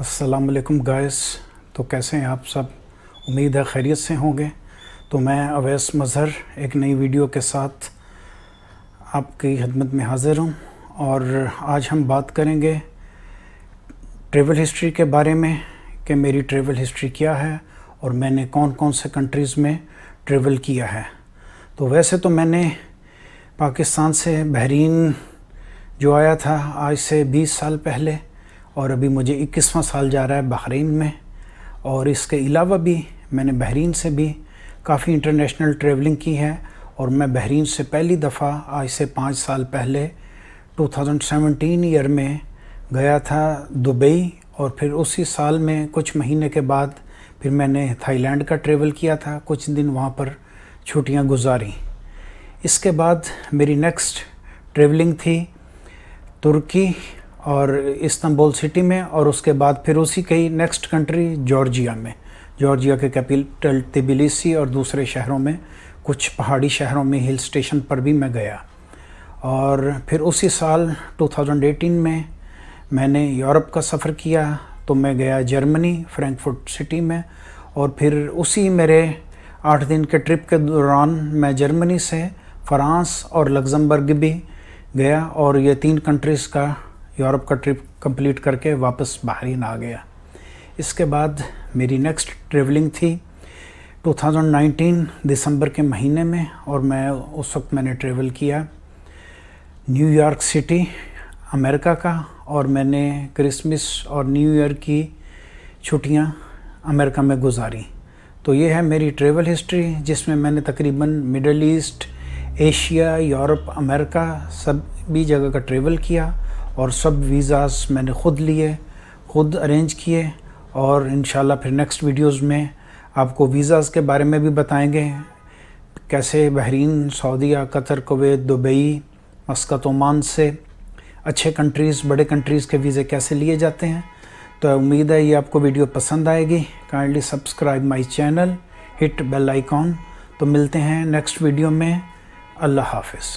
असलकम गायस तो कैसे हैं आप सब उम्मीद है खैरियत से होंगे तो मैं अवैस मज़हर एक नई वीडियो के साथ आपकी खदमत में हाज़िर हूँ और आज हम बात करेंगे ट्रेवल हिस्ट्री के बारे में कि मेरी ट्रेवल हिस्ट्री क्या है और मैंने कौन कौन से कंट्रीज़ में ट्रेवल किया है तो वैसे तो मैंने पाकिस्तान से बहरीन जो आया था आज से 20 साल पहले और अभी मुझे इक्कीसवा साल जा रहा है बहरीन में और इसके अलावा भी मैंने बहरीन से भी काफ़ी इंटरनेशनल ट्रेवलिंग की है और मैं बहरीन से पहली दफ़ा आज से पाँच साल पहले 2017 ईयर में गया था दुबई और फिर उसी साल में कुछ महीने के बाद फिर मैंने थाईलैंड का ट्रेवल किया था कुछ दिन वहाँ पर छुट्टियाँ गुजारी इसके बाद मेरी नेक्स्ट ट्रेवलिंग थी तुर्की और इस्तांबुल सिटी में और उसके बाद फिर उसी कई नेक्स्ट कंट्री जॉर्जिया में जॉर्जिया के कैपिटल तिबिलिसी और दूसरे शहरों में कुछ पहाड़ी शहरों में हिल स्टेशन पर भी मैं गया और फिर उसी साल 2018 में मैंने यूरोप का सफ़र किया तो मैं गया जर्मनी फ्रैंकफर्ट सिटी में और फिर उसी मेरे आठ दिन के ट्रिप के दौरान मैं जर्मनी से फ्रांस और लग्जमबर्ग भी गया और ये तीन कंट्रीज़ का यूरोप का ट्रिप कंप्लीट करके वापस बहरीन आ गया इसके बाद मेरी नेक्स्ट ट्रेवलिंग थी 2019 दिसंबर के महीने में और मैं उस वक्त मैंने ट्रेवल किया न्यूयॉर्क सिटी अमेरिका का और मैंने क्रिसमस और न्यू ईयर की छुट्टियां अमेरिका में गुजारी तो ये है मेरी ट्रेवल हिस्ट्री जिसमें मैंने तकरीबन middle east Asia Europe America सब भी जगह का ट्रेवल किया और सब वीज़ास मैंने ख़ुद लिए ख़ुद अरेंज किए और इन फिर नेक्स्ट वीडियोस में आपको वीज़ाज़ के बारे में भी बताएंगे कैसे बहरीन सऊदीया Qatar Kuwait Dubai Muscat Oman से अच्छे कंट्रीज़ बड़े कंट्रीज़ के वीज़े कैसे लिए जाते हैं तो उम्मीद है ये आपको वीडियो पसंद आएगी kindly subscribe my channel hit bell icon तो मिलते हैं नेक्स्ट वीडियो में अल्लाह हाफिज़